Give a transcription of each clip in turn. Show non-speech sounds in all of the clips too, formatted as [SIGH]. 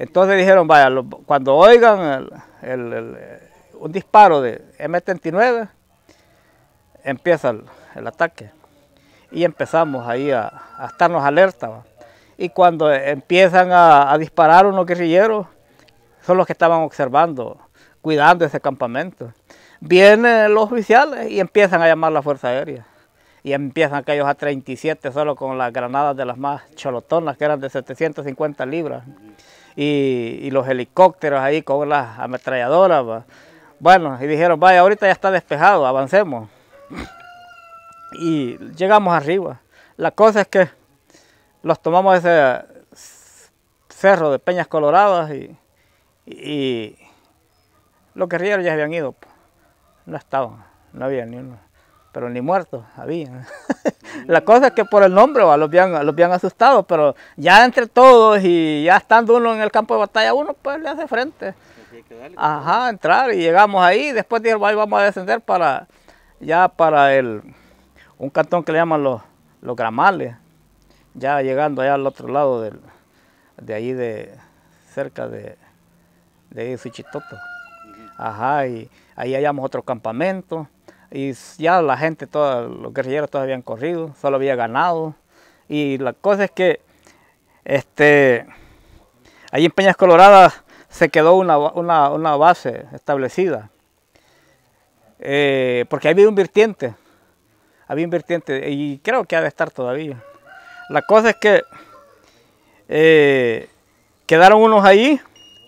Entonces dijeron, vaya, cuando oigan un disparo de M-39, empieza el, ataque. Y empezamos ahí a, estarnos alerta. Y cuando empiezan a, a, disparar unos guerrilleros, son los que estaban observando, cuidando ese campamento. Vienen los oficiales y empiezan a llamar la Fuerza Aérea. Y empiezan aquellos a 37 solo con las granadas de las más cholotonas, que eran de 750 libras y, los helicópteros ahí con las ametralladoras. Bueno, y dijeron, vaya, ahorita ya está despejado, avancemos. y llegamos arriba. La cosa es que los tomamos ese cerro de Peñas Coloradas y, y los guerrilleros ya habían ido. Pues. No estaban, no había ni uno, pero ni muertos había. [LAUGHS] La cosa es que por el nombre los habían, asustado, pero ya entre todos y ya estando uno en el campo de batalla, uno pues le hace frente. Ajá, entrar y llegamos ahí, después dijeron, vamos a descender para, ya para el, un cantón que le llaman los, los Gramales, ya llegando allá al otro lado de ahí de, cerca de, de Ajá, y ahí hallamos otro campamento y ya la gente, toda, los guerrilleros todos habían corrido, solo había ganado. Y la cosa es que este, allí en Peñas Coloradas se quedó una, base establecida, eh, porque había un vertiente, había un vertiente y creo que ha de estar todavía. La cosa es que eh, quedaron unos ahí,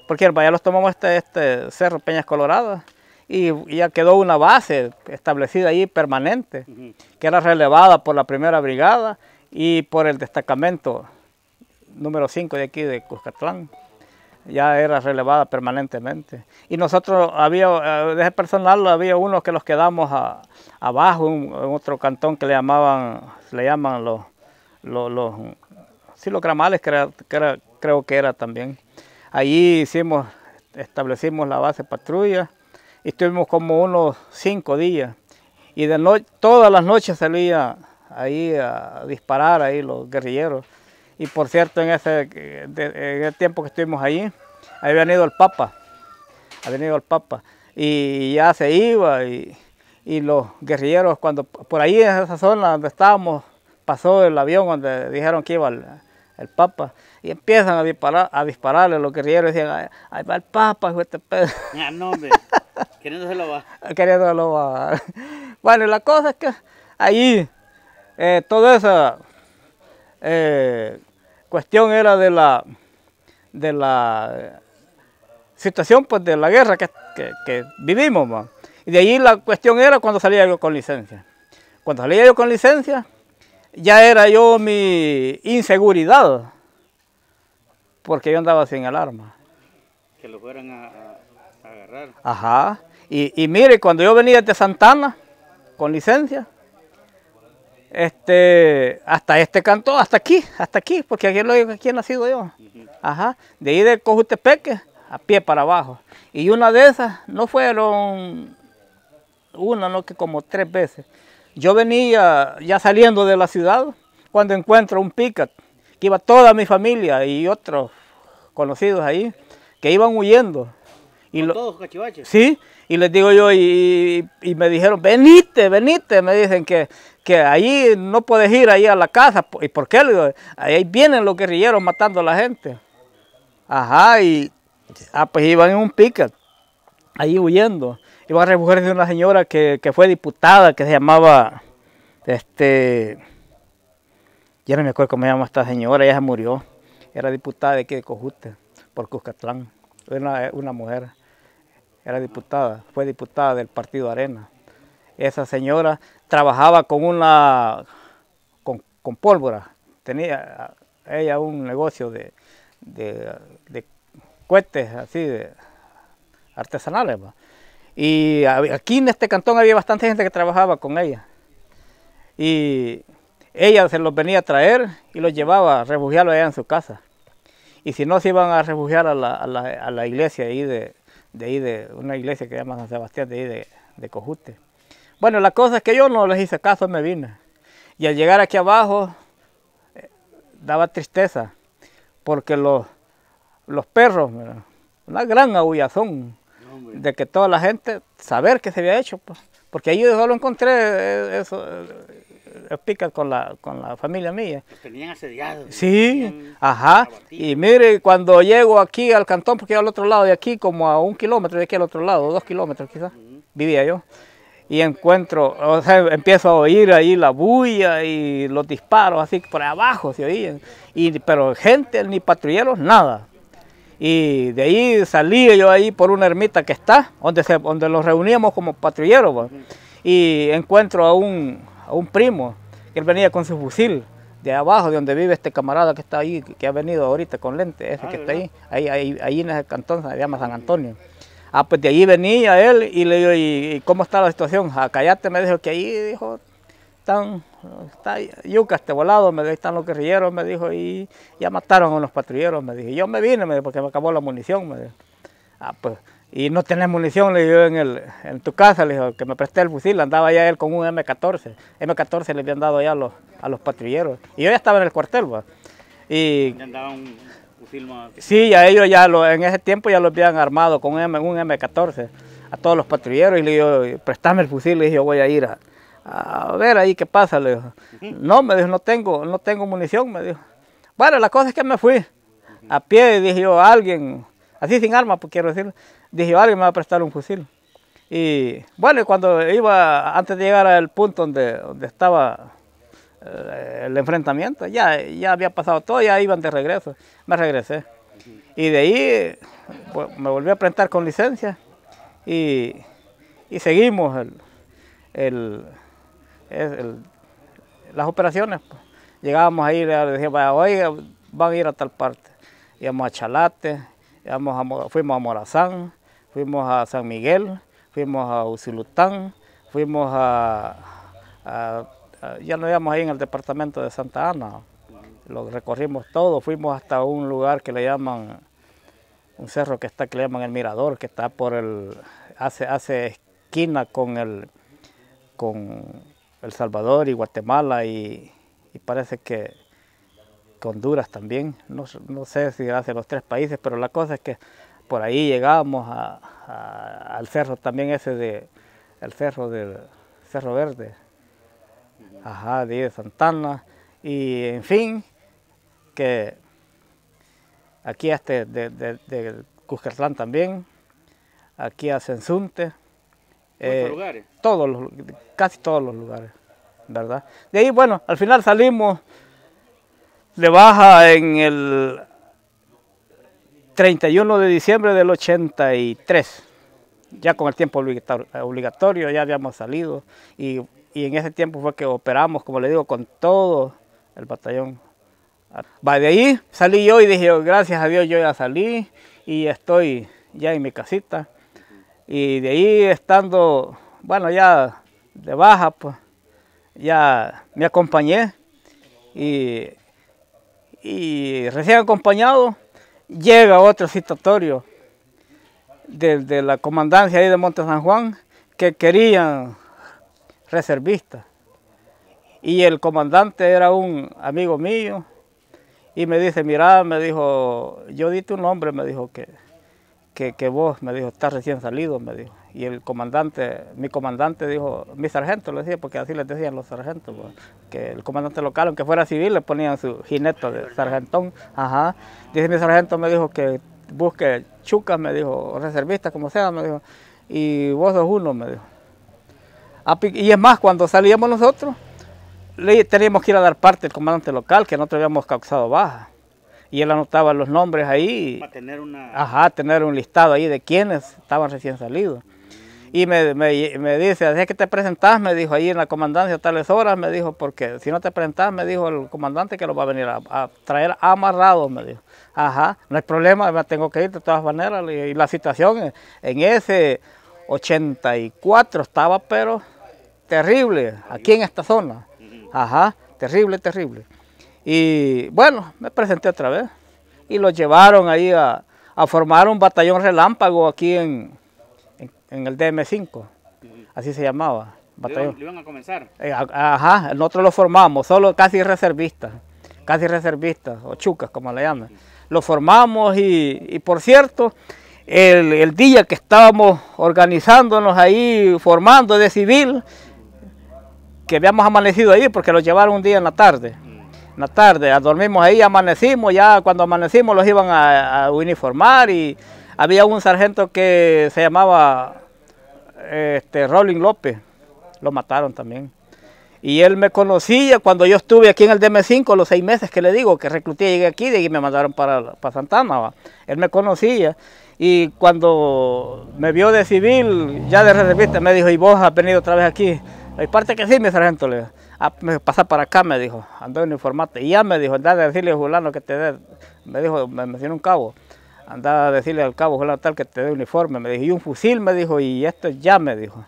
porque ya los tomamos este, este cerro Peñas Coloradas, y ya quedó una base establecida allí permanente, que era relevada por la primera brigada y por el destacamento número 5 de aquí de Cuscatlán. Ya era relevada permanentemente. Y nosotros había, eh, de ese personal había unos que los quedamos abajo, en otro cantón que le llamaban, le llaman los, los, sí, los gramales que, creo que era también. Allí hicimos, establecimos la base patrulla estuvimos como unos cinco días. Y de no, todas las noches salía ahí a disparar ahí los guerrilleros. Y por cierto, en ese, el tiempo que estuvimos allí, había venido el Papa, ha venido el Papa. Y ya se iba y, los guerrilleros, cuando por ahí en esa zona donde estábamos, pasó el avión donde dijeron que iba el, Papa y empiezan a disparar a dispararle los guerrilleros decían ahí va el Papa este pedo. Ah, [LAUGHS] lo va. lo va. Bueno, la cosa es que allí eh, toda esa eh, cuestión era de la, de la situación pues, de la guerra que, vivimos. Y de ahí la cuestión era cuando salía yo con licencia. Cuando salía yo con licencia, ya era yo mi inseguridad, porque yo andaba sin alarma. arma. Que lo fueran a Ajá. Y, mire, cuando yo venía de Santana, con licencia, este, hasta este canto, hasta aquí, hasta aquí, porque aquí, aquí he nacido yo. Ajá, de ahí de Cojutepeque a pie para abajo. Y una de esas, no fueron una, no que como tres veces. Yo venía ya saliendo de la ciudad cuando encuentro un pícat, que iba toda mi familia y otros conocidos ahí, que iban huyendo. Y los Sí, y les digo yo, y, me dijeron, venite, venite, me dicen que, que ahí no puedes ir ahí a la casa. ¿Y por qué? ahí vienen los guerrilleros matando a la gente. Ajá, y ah, pues iban en un pica, ahí huyendo. Iba a refugiarse de una señora que, fue diputada, que se llamaba, este, ya no me acuerdo cómo se llama esta señora, ella se murió. Era diputada de aquí de Cojute, por Cuscatlán. una mujer era diputada, fue diputada del Partido Arena. Esa señora trabajaba con una, con, pólvora, tenía ella un negocio de, de, de cohetes así, de artesanales. Y aquí en este cantón había bastante gente que trabajaba con ella. Y ella se los venía a traer y los llevaba a refugiarlos allá en su casa. Y si no, se iban a refugiar a la, a la, a la iglesia ahí de, de ahí de una iglesia que se llama San Sebastián, de ahí de, Cojute. Bueno, la cosa es que yo no les hice caso, me vine. Y al llegar aquí abajo, eh, daba tristeza, porque los, los perros, una gran agullazón de que toda la gente saber que se había hecho, pues, porque ahí yo solo encontré eh, eso, pica con la, familia mía. tenían asediados. Sí, ajá. Y mire, cuando llego aquí al cantón, porque al otro lado de aquí, como a un kilómetro de aquí al otro lado, dos kilómetros quizás, vivía yo. Y encuentro, o sea, empiezo a oír ahí la bulla y los disparos así por abajo se oían. Y, pero gente, ni patrulleros, nada. Y de ahí salí yo ahí por una ermita que está, donde, se, donde los reuníamos como patrulleros. Pues. Y encuentro a un, a un primo él venía con su fusil de abajo, de donde vive este camarada que está ahí, que ha venido ahorita con lente, ese ah, que está ahí, ahí, ahí, en el cantón, se llama San Antonio. Ah, pues de allí venía él y le digo, ¿y cómo está la situación? A ah, callarte me dijo que ahí, dijo, están, está yucas, te volado, me dijo, están los guerrilleros, me dijo, y ya mataron a los patrulleros, me dijo. yo me vine, me dijo, porque me acabó la munición, me dijo. Ah, pues y no tenés munición, le dije en, en tu casa, le dijo que me presté el fusil, andaba ya él con un M14, M14 le habían dado ya a los, a los patrulleros, y yo ya estaba en el cuartel, pues Y... Andaba un fusil más... Sí, a ellos ya, en ese tiempo ya lo habían armado con un, M, un 14 a todos los patrulleros, y le dije prestame el fusil, le dije, yo voy a ir a, ver ahí qué pasa, le dijo. No, me dijo, no tengo, no tengo munición, me dijo. Bueno, la cosa es que me fui, a pie, y dije yo, alguien así sin armas, pues, porque quiero decir. Dije, alguien me va a prestar un fusil. Y bueno, cuando iba, antes de llegar al punto donde, donde estaba eh, el enfrentamiento, ya, ya había pasado todo, ya iban de regreso. Me regresé. Y de ahí me volví a prestar con licencia y, seguimos las operaciones. Pues. Llegábamos ahí, le decía, oiga, van a ir a tal parte. Íbamos a Chalate, fuimos a Morazán, fuimos a San Miguel, fuimos a Usilután, fuimos a, ya nos íbamos ahí en el departamento de Santa Ana, lo recorrimos todo, fuimos hasta un lugar que le llaman, un cerro que está, que le llaman el Mirador, que está por el, hace, hace esquina con el, con El Salvador y Guatemala y parece que Honduras también, no, sé si hace los tres países, pero la cosa es que por ahí llegábamos al cerro también ese de, el cerro del Cerro Verde, ajá, de, Santana, y en fin, que aquí este de, de, también, aquí a Sensunte. Eh, todos casi todos los lugares, ¿verdad? De ahí, bueno, al final salimos le baja en el 31 de diciembre del 83, ya con el tiempo obligatorio, ya habíamos salido y, y en ese tiempo fue que operamos, como le digo, con todo el batallón. Va de ahí, salí yo y dije, gracias a Dios yo ya salí y estoy ya en mi casita. Y de ahí estando, bueno, ya de baja, pues ya me acompañé y y recién acompañado llega otro citatorio de, la comandancia ahí de Monte San Juan que querían reservistas. Y el comandante era un amigo mío y me dice, mira, me dijo, yo di tu nombre, me dijo que, que, que vos, me dijo, estás recién salido, me dijo y el comandante, mi comandante dijo, mi sargento, le decía, porque así les decían los sargentos, pues, que el comandante local, aunque fuera civil, le ponían su jineto de sargentón, ajá. Dice, mi sargento me dijo que busque chucas, me dijo, reservistas, como sea, me dijo, y vos sos uno, me dijo. Ah, y es más, cuando salíamos nosotros, le teníamos que ir a dar parte al comandante local, que nosotros habíamos causado baja y él anotaba los nombres ahí. Para tener una... Ajá, tener un listado ahí de quienes estaban recién salidos. Y me, me, me dice, así que te presentás, me dijo, ahí en la comandancia a tales horas, me dijo, porque si no te presentás, me dijo el comandante que lo va a venir a, traer amarrado, me dijo. Ajá, no hay problema, me tengo que ir de todas maneras. Y, la situación en ese 84 estaba, pero terrible, aquí en esta zona. Ajá, terrible, terrible. Y bueno, me presenté otra vez. Y lo llevaron ahí a formar un batallón relámpago aquí en, en el DM5, así se llamaba. Batallón. ¿Le iban a comenzar? Eh, ajá, nosotros lo formamos, solo casi reservistas, casi reservistas, o chucas como le llaman. Lo formamos y, por cierto, el, día que estábamos organizándonos ahí, formando de civil, que habíamos amanecido ahí porque lo llevaron un día en la tarde. Mm. En la tarde, dormimos ahí, amanecimos, ya cuando amanecimos los iban a uniformar y había un sargento que se llamaba este, Rolling López, lo mataron también. Y él me conocía cuando yo estuve aquí en el DM5, los seis meses que le digo, que recluté, llegué aquí y me mandaron para, para Santana. Él me conocía y cuando me vio de civil, ya de reservista, me dijo, ¿y vos has venido otra vez aquí? Hay parte que sí, mi sargento, le dijo, ah, pasa para acá, me dijo, un informate. Y ya me dijo, anda a decirle a Julano que te dé, me dijo, me mencionó un cabo andaba a decirle al cabo la tal que te dé uniforme, me dijo, y un fusil, me dijo, y esto ya, me dijo.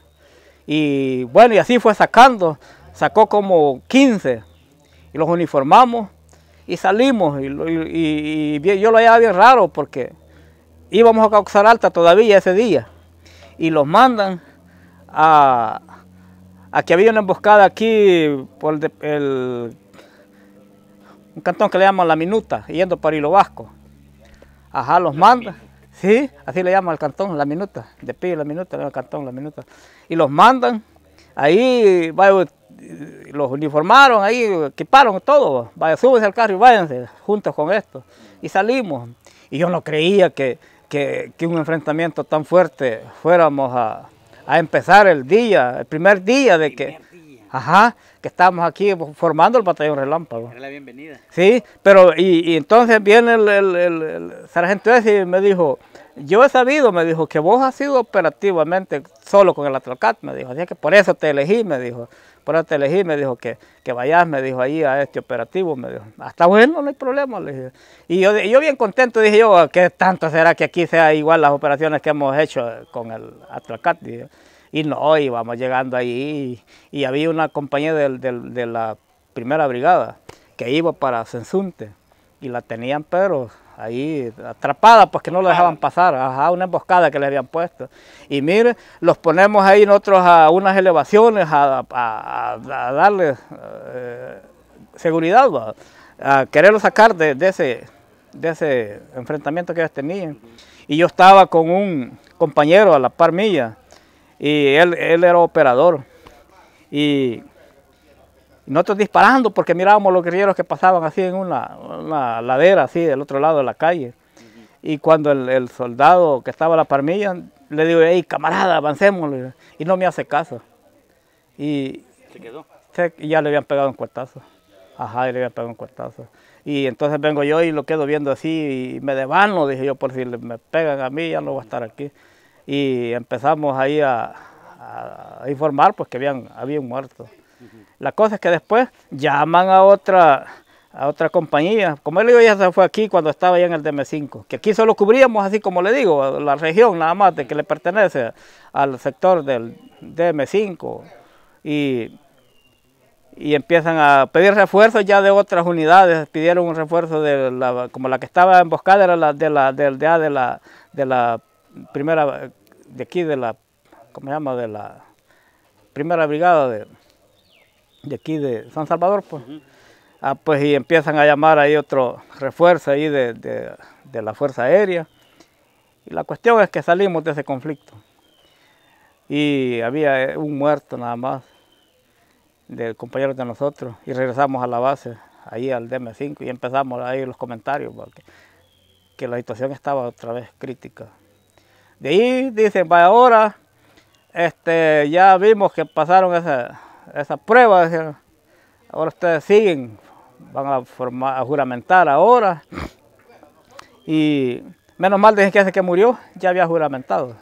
Y bueno, y así fue sacando, sacó como 15, y los uniformamos, y salimos, y, yo lo hallaba bien raro, porque íbamos a causar alta todavía ese día, y los mandan a, que había una emboscada aquí por el, un cantón que le llaman La Minuta, yendo para Hilo Vasco. Ajá, los mandan, Sí, así le llama al cantón, la minuta, de la minuta, el cantón, la minuta. Y los mandan, ahí los uniformaron, ahí equiparon todo, vaya, súbese al carro y váyanse juntos con esto. Y salimos. Y yo no creía que, un enfrentamiento tan fuerte fuéramos a, empezar el día, el primer día de que, Ajá, que estamos aquí formando el batallón relámpago. Era la bienvenida. Sí, pero y, entonces viene el, sargento ese y me dijo, yo he sabido, me dijo, que vos has sido operativamente solo con el Atracat, me dijo, así que por eso te elegí, me dijo, por eso te elegí, me dijo, que, vayas, me dijo, ahí a este operativo, me dijo, hasta bueno, no hay problema, le dije. Y yo, bien contento, dije yo, ¿qué tanto será que aquí sea igual las operaciones que hemos hecho con el Atracat? y no, íbamos llegando ahí y, había una compañía de, la primera brigada que iba para Sensunte y la tenían pero ahí atrapada porque pues, no lo dejaban pasar, a una emboscada que le habían puesto. Y mire, los ponemos ahí nosotros a unas elevaciones a, darles eh, seguridad, a quererlos sacar de, ese, de ese enfrentamiento que ellos tenían. Y yo estaba con un compañero a la par mía, y él, él era operador. Y nosotros disparando porque mirábamos los guerrilleros que pasaban así en una, ladera, así del otro lado de la calle. Y cuando el, soldado que estaba a la parmilla, le digo, hey camarada, avancemos. Y no me hace caso. Y, ya le habían pegado un cuartazo. Ajá, y le habían pegado un cuartazo. Y entonces vengo yo y lo quedo viendo así y me devano, dije yo, por si me pegan a mí ya no voy a estar aquí y empezamos ahí a, informar pues que habían, habían muerto. La cosa es que después llaman a otra, a otra compañía. Como él digo, ya se fue aquí cuando estaba ya en el DM5, que aquí solo cubríamos, así como le digo, la región nada más de que le pertenece al sector del DM5. Y, empiezan a pedir refuerzos ya de otras unidades. Pidieron un refuerzo de como la que estaba emboscada, era la de la, del de ah, la, de la primera, de aquí de la, ¿cómo De la primera brigada de, aquí de San Salvador, pues. Ah, pues y empiezan a llamar ahí otro refuerzo ahí de, la Fuerza Aérea. Y la cuestión es que salimos de ese conflicto. Y había eh, un muerto nada más de compañeros de nosotros y regresamos a la base, ahí al DM5 y empezamos ahí los comentarios porque que la situación estaba otra vez crítica. De ahí dicen, vaya ahora, este, ya vimos que pasaron esa, esa prueba, ahora ustedes siguen, van a, formar, a juramentar ahora. Y menos mal dicen que hace que murió ya había juramentado.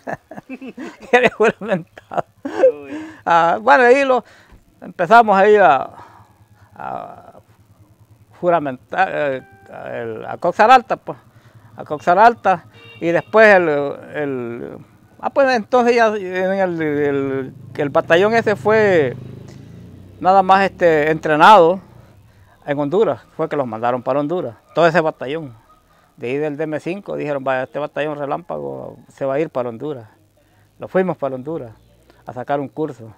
[LAUGHS] ya había juramentado. Ah, bueno, ahí lo, empezamos ahí a, a juramentar, eh, a, a coxar alta, pues, a coxar alta y después el, ah pues entonces ya el, batallón ese fue nada más este entrenado en Honduras, fue que los mandaron para Honduras, todo ese batallón. De ahí del DM5 dijeron, vaya, este batallón relámpago se va a ir para Honduras. Lo fuimos para Honduras a sacar un curso.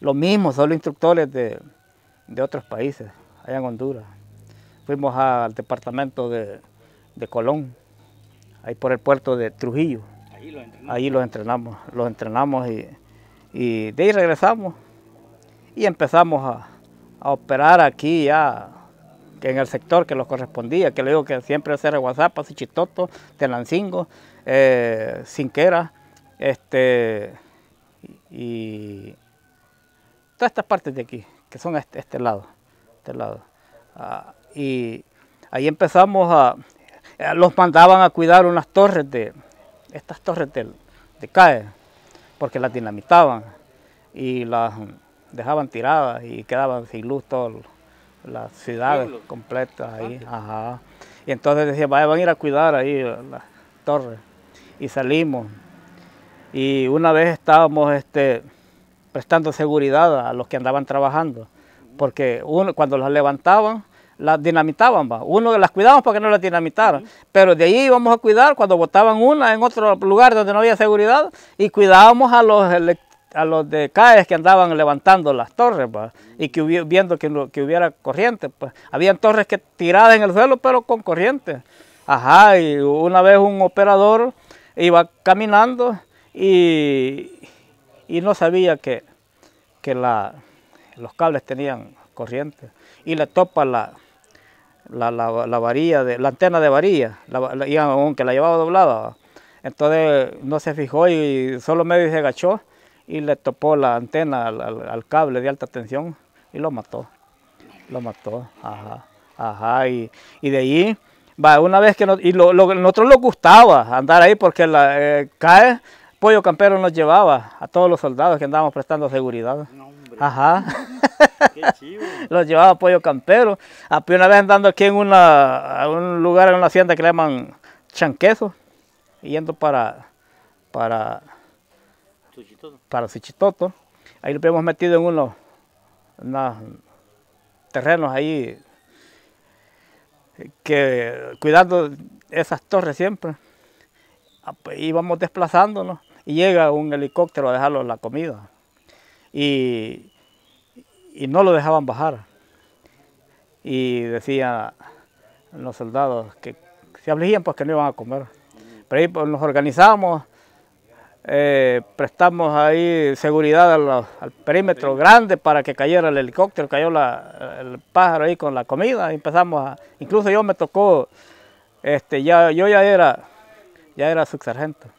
Lo mismo, solo instructores de, otros países, allá en Honduras. Fuimos al departamento de, de Colón, ahí por el puerto de Trujillo. Ahí los entrenamos. Ahí los entrenamos, y, de ahí regresamos y empezamos a, operar aquí ya en el sector que nos correspondía, que le digo que siempre era WhatsApp, de Telancingo, eh, Sinquera, este, y todas estas partes de aquí, que son este, este lado, este lado. Ah, y ahí empezamos a, eh, los mandaban a cuidar unas torres de, estas torres de, de CAE, porque las dinamitaban y las dejaban tiradas y quedaban sin luz todas las ciudades completas ahí. Ah, y entonces decían, van a ir a cuidar ahí las torres. Y salimos. Y una vez estábamos este, prestando seguridad a los que andaban trabajando, porque cuando las levantaban, las dinamitaban, uno las cuidábamos para que no las dinamitaran, pero de ahí íbamos a cuidar cuando botaban una en otro lugar donde no había seguridad y cuidábamos a los a los de CAES que andaban levantando las torres y que viendo que, que, hubiera corriente. Pues. Habían torres que tiradas en el suelo, pero con corriente. Ajá, y una vez un operador iba caminando y, no sabía que, que la, los cables tenían corriente y le topa la, la, la, la varilla, de, la antena de varilla, aunque la llevaba doblada. Entonces no se fijó y solo medio se agachó y le topó la antena al, cable de alta tensión y lo mató. Lo mató, ajá, ajá, y, de allí, va, una vez que y lo, nosotros nos gustaba andar ahí porque la, eh, cae, Pollo Campero nos llevaba a todos los soldados que andábamos prestando seguridad. ajá. [LAUGHS] [LAUGHS] los llevaba pollo campero. Una vez andando aquí en una, a un lugar, en una hacienda que le llaman chanquezo yendo para, para, Suchitoto. para Ahí lo habíamos metido en unos, unos terrenos ahí que cuidando esas torres siempre, ah, pues, íbamos desplazándonos y llega un helicóptero a dejarnos la comida. Y y no lo dejaban bajar. Y decían los soldados que se afligían porque pues no iban a comer. Pero ahí pues, nos organizamos, eh, prestamos ahí seguridad al, perímetro grande para que cayera el helicóptero, cayó el pájaro ahí con la comida, empezamos a, incluso yo me tocó, este, ya, yo ya era, ya era subsargento.